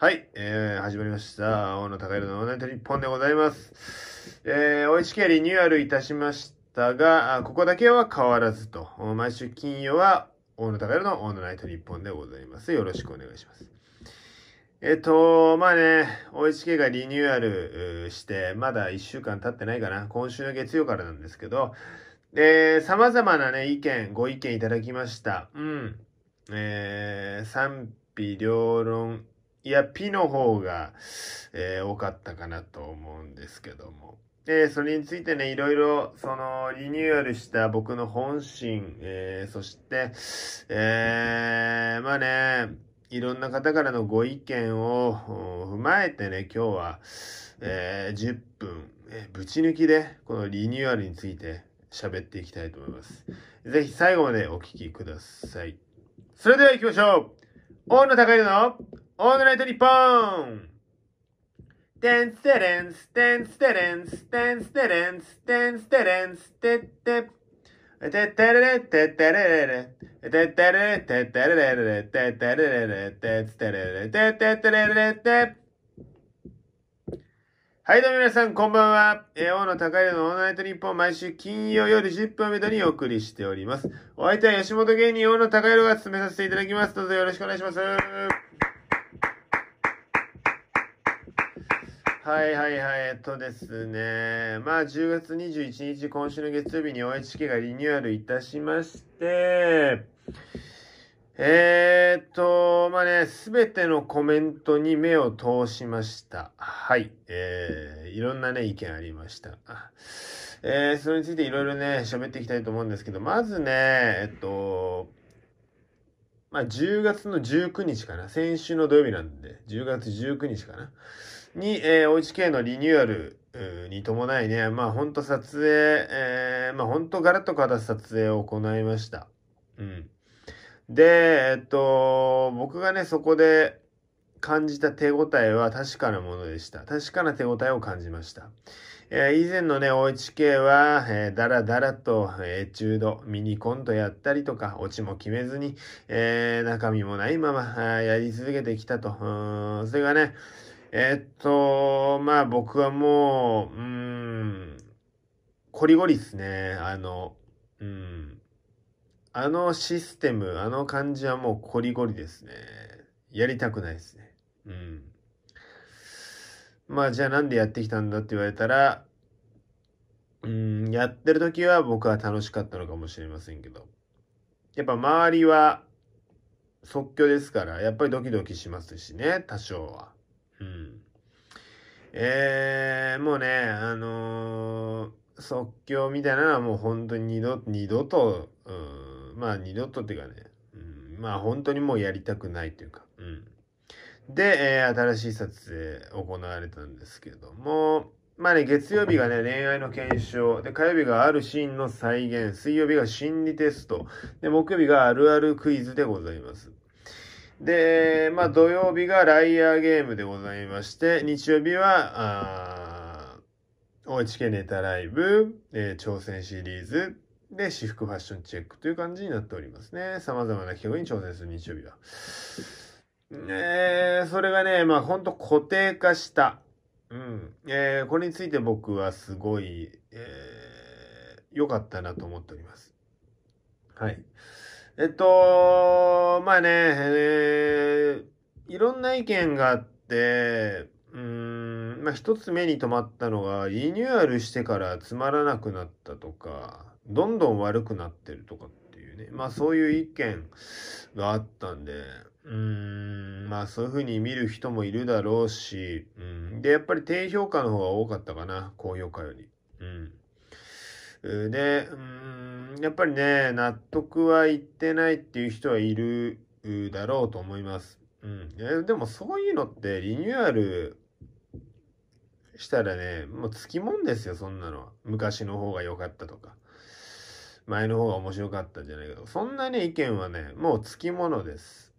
はい、えー、始まりました。大野高弘のオーナイト日本でございます。えー、OHK リニューアルいたしましたが、ここだけは変わらずと。毎週金曜は大野高弘のオーナイト日本でございます。よろしくお願いします。えっ、ー、と、まあね、OHK がリニューアルして、まだ1週間経ってないかな。今週の月曜からなんですけど、えー、様々なね、意見、ご意見いただきました。うん。えー、賛否両論いや、ピの方が、えー、多かったかなと思うんですけども。で、それについてね、いろいろ、その、リニューアルした僕の本心、えー、そして、えー、まあね、いろんな方からのご意見を踏まえてね、今日は、えー、10分、えー、ぶち抜きで、このリニューアルについて喋っていきたいと思います。ぜひ最後までお聴きください。それでは行きましょう大野隆弘のオールナイトニッポンテンステレンス、テンステレンス、テンステレンス、テンステレンス、テテテテレレ、テテレレレ。テテレレ、テテレレレ。テテレレレ、テテレレテテレレテはいどうも皆さん、こんばんは。えー、大野高弘のオールナイトニッポン毎週金曜夜10分めどにお送りしております。お相手は吉本芸人大野高弘が進めさせていただきます。どうぞよろしくお願いします。はいはいはい、えっとですね、まあ10月21日、今週の月曜日に OHK がリニューアルいたしまして、えー、っと、まあね、すべてのコメントに目を通しました。はい。えー、いろんなね、意見ありました。えー、それについていろいろね、喋っていきたいと思うんですけど、まずね、えっと、まあ10月の19日かな。先週の土曜日なんで、10月19日かな。に、えー、OHK のリニューアルに伴いね、まあ本当撮影、えー、まあ本当ガラッと変わった撮影を行いました。うん。で、えっと、僕がね、そこで感じた手応えは確かなものでした。確かな手応えを感じました。えー、以前のね、OHK は、えー、だらだらと、えー、中度、ミニコントやったりとか、オチも決めずに、えー、中身もないまま、やり続けてきたと。それがね、えっと、まあ僕はもう、うん、こりごりっすね。あの、うん。あのシステム、あの感じはもうこりごりですね。やりたくないですね。うん。まあじゃあなんでやってきたんだって言われたら、うん、やってる時は僕は楽しかったのかもしれませんけど。やっぱ周りは即興ですから、やっぱりドキドキしますしね、多少は。えー、もうね、あのー、即興みたいなのはもう本当に二度、二度と、うん、まあ二度とっていうかね、うん、まあ本当にもうやりたくないというか、うん。で、えー、新しい撮影行われたんですけども、まあね、月曜日がね、恋愛の検証。で、火曜日があるシーンの再現。水曜日が心理テスト。で、木曜日があるあるクイズでございます。で、まあ、土曜日がライアーゲームでございまして、日曜日は、OHK ネタライブ、えー、挑戦シリーズ、で、私服ファッションチェックという感じになっておりますね。様々な企画に挑戦する日曜日は。えー、それがね、まあ、ほんと固定化した。うん。えー、これについて僕はすごい、えー、良かったなと思っております。はい。えっと、まあね、えー、いろんな意見があって、うん、まあ一つ目に留まったのが、リニューアルしてからつまらなくなったとか、どんどん悪くなってるとかっていうね、まあそういう意見があったんで、うん、まあそういうふうに見る人もいるだろうし、うん、で、やっぱり低評価の方が多かったかな、高評価より。うん。で、うんやっぱりね、納得はいってないっていう人はいるだろうと思います。うん。えでもそういうのってリニューアルしたらね、もうつきもんですよ、そんなのは。昔の方が良かったとか。前の方が面白かったんじゃないけど。そんなね、意見はね、もうつきものです。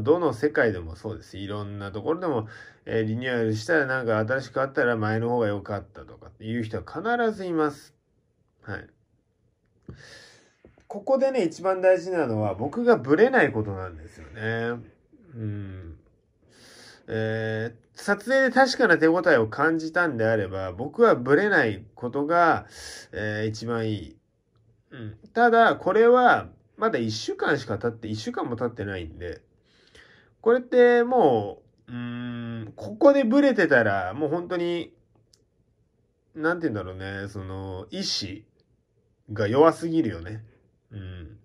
どの世界でもそうです。いろんなところでも、えー、リニューアルしたらなんか新しくあったら前の方が良かったとかっていう人は必ずいます。はい。ここでね、一番大事なのは、僕がブレないことなんですよね。うん。えー、撮影で確かな手応えを感じたんであれば、僕はブレないことが、えー、一番いい。うん。ただ、これは、まだ1週間しか経って、1週間も経ってないんで、これってもう、うーん、ここでブレてたら、もう本当に、なんて言うんだろうね、その、意思、が弱すぎるよね。うん。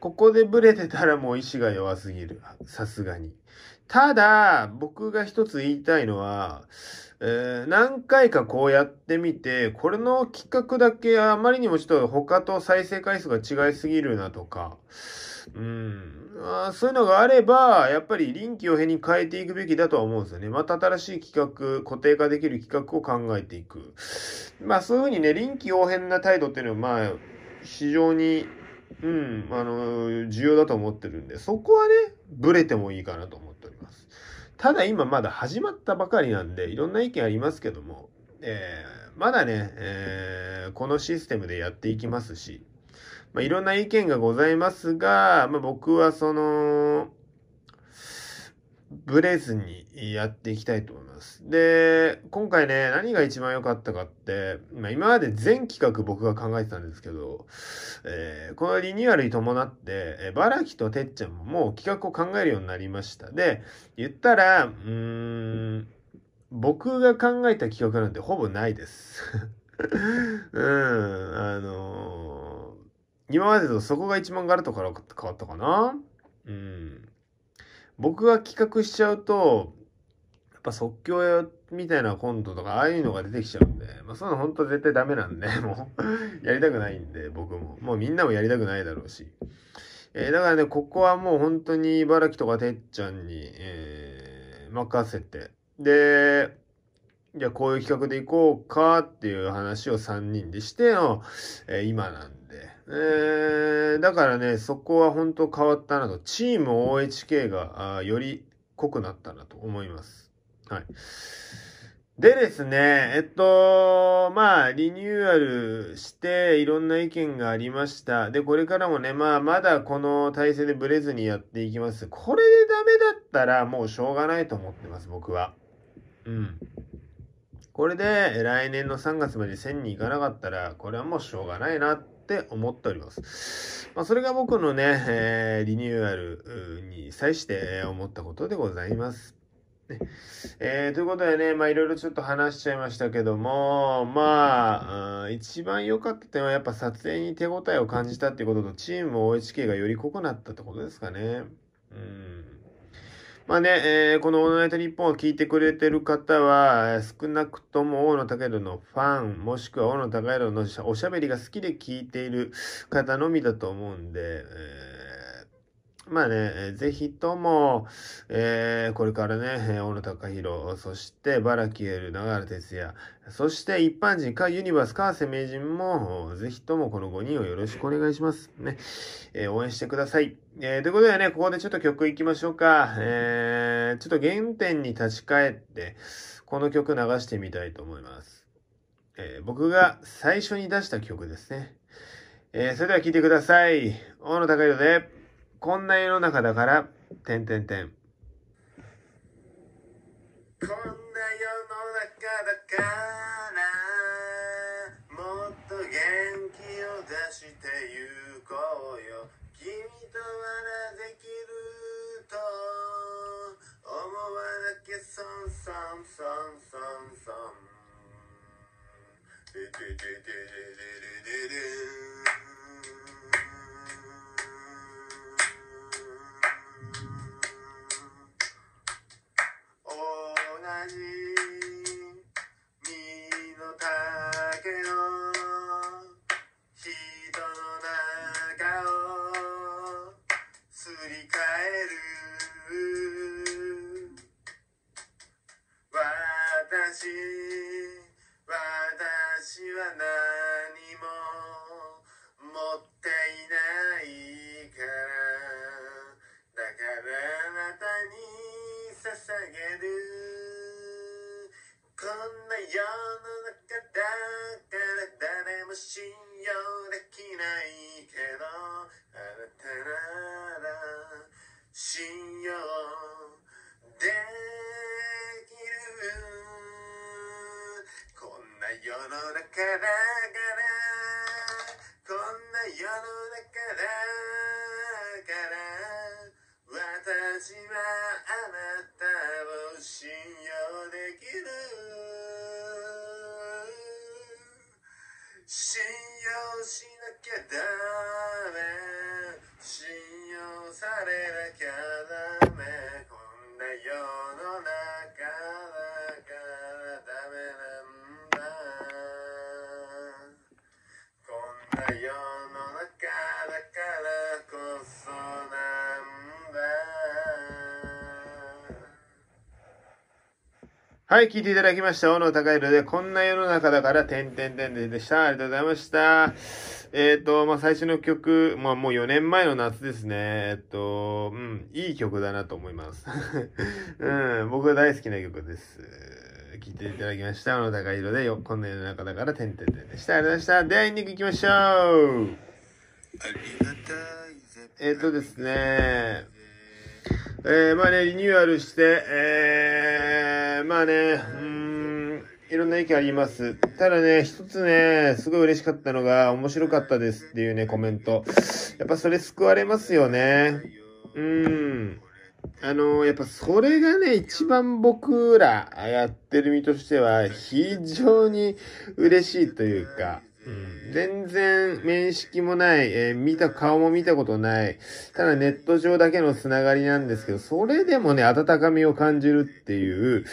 ここでブレてたらもう意志が弱すぎる。さすがに。ただ、僕が一つ言いたいのは、えー、何回かこうやってみて、これの企画だけあまりにもちょっと他と再生回数が違いすぎるなとか、うん、あそういうのがあれば、やっぱり臨機応変に変えていくべきだとは思うんですよね。また新しい企画、固定化できる企画を考えていく。まあそういうふうにね、臨機応変な態度っていうのは、まあ、非常に、うん、あの、重要だと思ってるんで、そこはね、ブレてもいいかなと思っております。ただ今まだ始まったばかりなんで、いろんな意見ありますけども、えー、まだね、えー、このシステムでやっていきますし、まあ、いろんな意見がございますが、まあ、僕はその、ブレずにやっていきたいと思います。で、今回ね、何が一番良かったかって、まあ、今まで全企画僕が考えてたんですけど、えー、このリニューアルに伴って、えー、バラキとてっちゃんももう企画を考えるようになりました。で、言ったら、うーん、僕が考えた企画なんてほぼないです。うん、あのー今までとそこが一番ガラッと変わったかな。うん。僕が企画しちゃうと、やっぱ即興やみたいなコントとか、ああいうのが出てきちゃうんで、まあそういうの本当絶対ダメなんで、もうやりたくないんで、僕も。もうみんなもやりたくないだろうし。えー、だからね、ここはもう本当に茨城とかてっちゃんに、えー、任せて。で、じゃあこういう企画でいこうかっていう話を3人でしての、えー、今なんで。えー、だからね、そこは本当変わったなと、チーム OHK がより濃くなったなと思います。はい。でですね、えっと、まあ、リニューアルして、いろんな意見がありました。で、これからもね、まあ、まだこの体制でブレずにやっていきます。これでダメだったら、もうしょうがないと思ってます、僕は。うん。これで、来年の3月まで1000に行かなかったら、これはもうしょうがないなっって思っております。まあ、それが僕のね、えー、リニューアルに際して思ったことでございます。ねえー、ということでね、まあいろいろちょっと話しちゃいましたけども、まあ、一番良かった点はやっぱ撮影に手応えを感じたっていうことと、チームも OHK がより濃くなったってことですかね。うんまあね、えー、このオールナイトニッポンを聞いてくれてる方は、少なくとも大野武尊のファン、もしくは大野武尊のおしゃべりが好きで聞いている方のみだと思うんで、えーまあね、ぜひとも、えー、これからね、小野隆弘、そしてバラキエル、長原哲也、そして一般人かユニバースか瀬名人も、ぜひともこの5人をよろしくお願いします。ね、えー、応援してください。えー、ということでね、ここでちょっと曲いきましょうか。えー、ちょっと原点に立ち返って、この曲流してみたいと思います。えー、僕が最初に出した曲ですね。えー、それでは聴いてください。大野隆弘で、こんな世の中だから、てんてんてん。こんな世の中だから、もっと元気を出してゆこうよ。君とまだできると、思わなきゃソンソンソンソンソン。げるこんな世の中だから誰も信用できないけどあなたなら信用できるこんな世の中だからこんな世の中だから私は信用できる信用しなきゃダメ信用されなきゃダメこんな世の中はい、聞いていただきました。小野高弘で、こんな世の中だから、てんてんてんてんでした。ありがとうございました。えっ、ー、と、まあ、最初の曲、まあ、もう4年前の夏ですね。えっ、と、うん、いい曲だなと思います。うん、僕が大好きな曲です。聞いていただきました。小野高弘で、こんな世の中だから、てんてんてんでした。ありがとうございました。では、エンディング行きましょう。ありがたい。えっ、とですね、えー、まあね、リニューアルして、えー、まあね、うん、いろんな意見あります。ただね、一つね、すごい嬉しかったのが、面白かったですっていうね、コメント。やっぱそれ救われますよね。うん。あのやっぱそれがね、一番僕らやってる身としては、非常に嬉しいというか、全然面識もない、えー、見た、顔も見たことない、ただネット上だけのつながりなんですけど、それでもね、温かみを感じるっていう、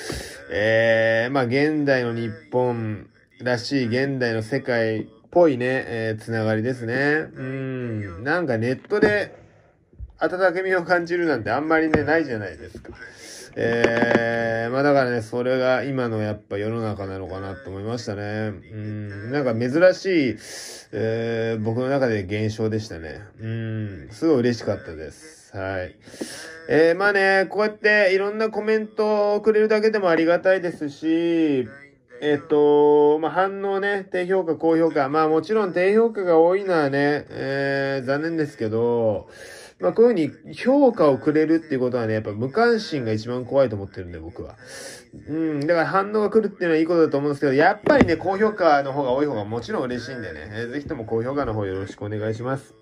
えー、まあ現代の日本らしい現代の世界っぽいね、えー、つながりですね。うん、なんかネットで温かみを感じるなんてあんまりね、ないじゃないですか。えー、まあだからね、それが今のやっぱ世の中なのかなと思いましたね。うん、なんか珍しい、えー、僕の中で現象でしたね。うん、すごい嬉しかったです。はい。えー、まあね、こうやっていろんなコメントをくれるだけでもありがたいですし、えっと、まあ、反応ね、低評価、高評価。まあもちろん低評価が多いのはね、えー、残念ですけど、まあ、こういうふうに評価をくれるっていうことはね、やっぱ無関心が一番怖いと思ってるんで、僕は。うん、だから反応が来るっていうのはいいことだと思うんですけど、やっぱりね、高評価の方が多い方がもちろん嬉しいんでね、えー、ぜひとも高評価の方よろしくお願いします。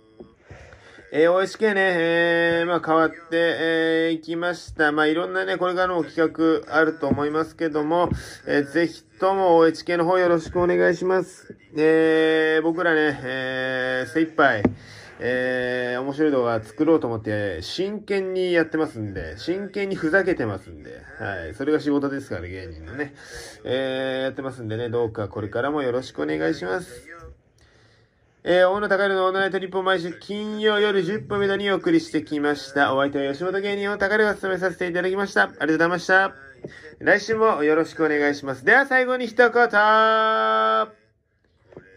えー、OSK ね、えー、まあ変わって、えー、いきました。まあいろんなね、これからの企画あると思いますけども、えー、ぜひとも OHK の方よろしくお願いします。えー、僕らね、えー、精一杯、えー、面白い動画作ろうと思って、真剣にやってますんで、真剣にふざけてますんで、はい。それが仕事ですから、芸人のね。えー、やってますんでね、どうかこれからもよろしくお願いします。えー、大野高弘のオールナイト日本毎週金曜夜10分目のにお送りしてきました。お相手は吉本芸人を高弘が務めさせていただきました。ありがとうございました。来週もよろしくお願いします。では最後に一言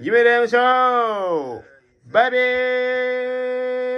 夢で会いましょう Baby!